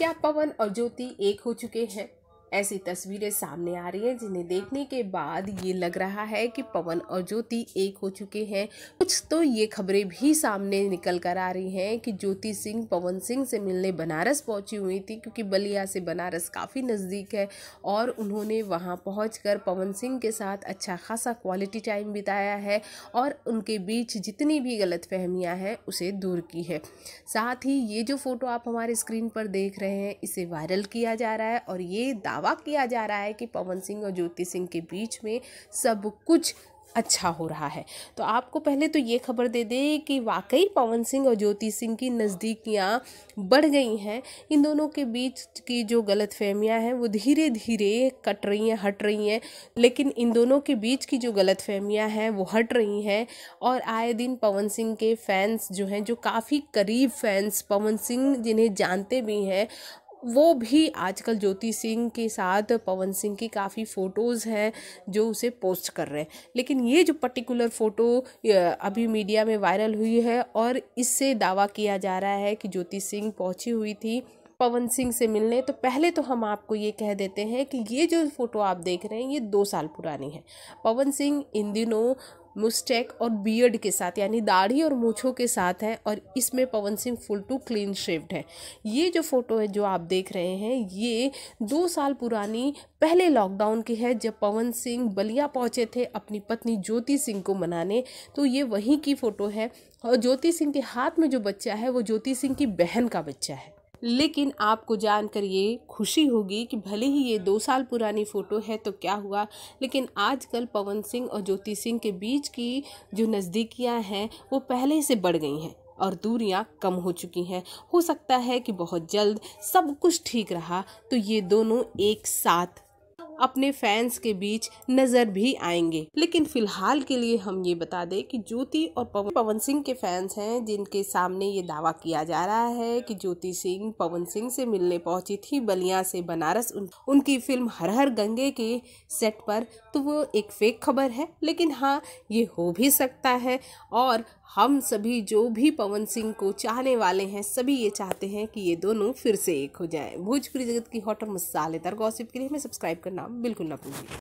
क्या पवन और ज्योति एक हो चुके हैं ऐसी तस्वीरें सामने आ रही हैं जिन्हें देखने के बाद ये लग रहा है कि पवन और ज्योति एक हो चुके हैं कुछ तो ये खबरें भी सामने निकल कर आ रही हैं कि ज्योति सिंह पवन सिंह से मिलने बनारस पहुंची हुई थी क्योंकि बलिया से बनारस काफ़ी नज़दीक है और उन्होंने वहाँ पहुँच पवन सिंह के साथ अच्छा खासा क्वालिटी टाइम बिताया है और उनके बीच जितनी भी गलत फहमियाँ हैं उसे दूर की है साथ ही ये जो फ़ोटो आप हमारे स्क्रीन पर देख रहे हैं इसे वायरल किया जा रहा है और ये दावा दावा किया जा रहा है कि पवन सिंह और ज्योति सिंह के बीच में सब कुछ अच्छा हो रहा है तो आपको पहले तो ये खबर दे दें कि वाकई पवन सिंह और ज्योति सिंह की नज़दीकियाँ बढ़ गई हैं इन दोनों के बीच की जो गलत फहमियाँ हैं वो धीरे धीरे कट रही हैं हट रही हैं लेकिन इन दोनों के बीच की जो गलत फहमियाँ हैं वो हट रही हैं और आए दिन पवन सिंह के फैंस जो हैं जो काफ़ी करीब फैंस पवन सिंह जिन्हें जानते भी हैं वो भी आजकल ज्योति सिंह के साथ पवन सिंह की काफ़ी फ़ोटोज़ हैं जो उसे पोस्ट कर रहे हैं लेकिन ये जो पर्टिकुलर फ़ोटो अभी मीडिया में वायरल हुई है और इससे दावा किया जा रहा है कि ज्योति सिंह पहुंची हुई थी पवन सिंह से मिलने तो पहले तो हम आपको ये कह देते हैं कि ये जो फ़ोटो आप देख रहे हैं ये दो साल पुरानी है पवन सिंह इन दिनों मुस्टेक और बियर्ड के साथ यानी दाढ़ी और मूछों के साथ है और इसमें Pawan Singh full to clean shaved है ये जो फ़ोटो है जो आप देख रहे हैं ये दो साल पुरानी पहले लॉकडाउन की है जब पवन सिंह बलिया पहुंचे थे अपनी पत्नी ज्योति सिंह को मनाने तो ये वहीं की फ़ोटो है और ज्योति सिंह के हाथ में जो बच्चा है वो ज्योति सिंह की बहन का बच्चा है लेकिन आपको जानकर ये खुशी होगी कि भले ही ये दो साल पुरानी फ़ोटो है तो क्या हुआ लेकिन आजकल पवन सिंह और ज्योति सिंह के बीच की जो नज़दीकियाँ हैं वो पहले से बढ़ गई हैं और दूरियां कम हो चुकी हैं हो सकता है कि बहुत जल्द सब कुछ ठीक रहा तो ये दोनों एक साथ अपने फैंस के बीच नजर भी आएंगे लेकिन फिलहाल के लिए हम ये बता दें कि ज्योति और पवन पवन सिंह के फैंस हैं जिनके सामने ये दावा किया जा रहा है कि ज्योति सिंह पवन सिंह से मिलने पहुंची थी बलिया से बनारस उन, उनकी फिल्म हर हर गंगे के सेट पर तो वो एक फेक खबर है लेकिन हाँ ये हो भी सकता है और हम सभी जो भी पवन सिंह को चाहने वाले हैं सभी ये चाहते हैं कि ये दोनों फिर से एक हो जाएं भोजपुरी जगत की हॉट और मसालेदार गॉसिप के लिए हमें सब्सक्राइब करना बिल्कुल ना भूलिए